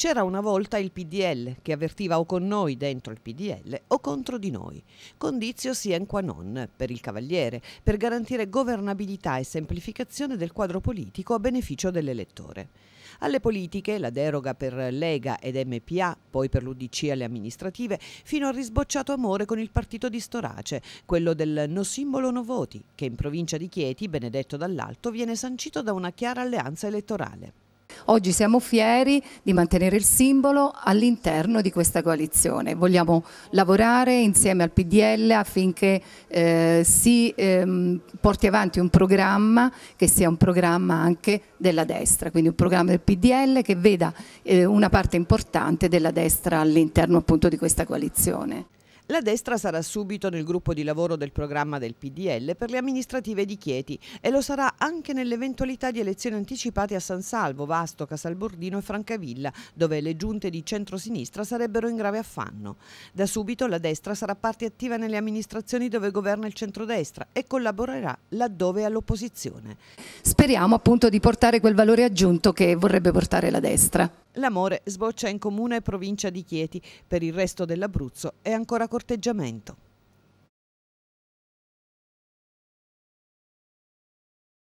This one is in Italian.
C'era una volta il PDL che avvertiva o con noi dentro il PDL o contro di noi. Condizio sien qua non per il Cavaliere, per garantire governabilità e semplificazione del quadro politico a beneficio dell'elettore. Alle politiche, la deroga per Lega ed MPA, poi per l'Udc alle amministrative, fino al risbocciato amore con il partito di Storace, quello del no simbolo no voti, che in provincia di Chieti, benedetto dall'alto, viene sancito da una chiara alleanza elettorale. Oggi siamo fieri di mantenere il simbolo all'interno di questa coalizione. Vogliamo lavorare insieme al PDL affinché eh, si ehm, porti avanti un programma che sia un programma anche della destra, quindi un programma del PDL che veda eh, una parte importante della destra all'interno appunto di questa coalizione. La destra sarà subito nel gruppo di lavoro del programma del PDL per le amministrative di Chieti e lo sarà anche nell'eventualità di elezioni anticipate a San Salvo, Vasto, Casalbordino e Francavilla, dove le giunte di centrosinistra sarebbero in grave affanno. Da subito la destra sarà parte attiva nelle amministrazioni dove governa il centrodestra e collaborerà laddove è all'opposizione. Speriamo appunto di portare quel valore aggiunto che vorrebbe portare la destra. L'amore sboccia in comune provincia di Chieti, per il resto dell'Abruzzo è ancora corteggiamento.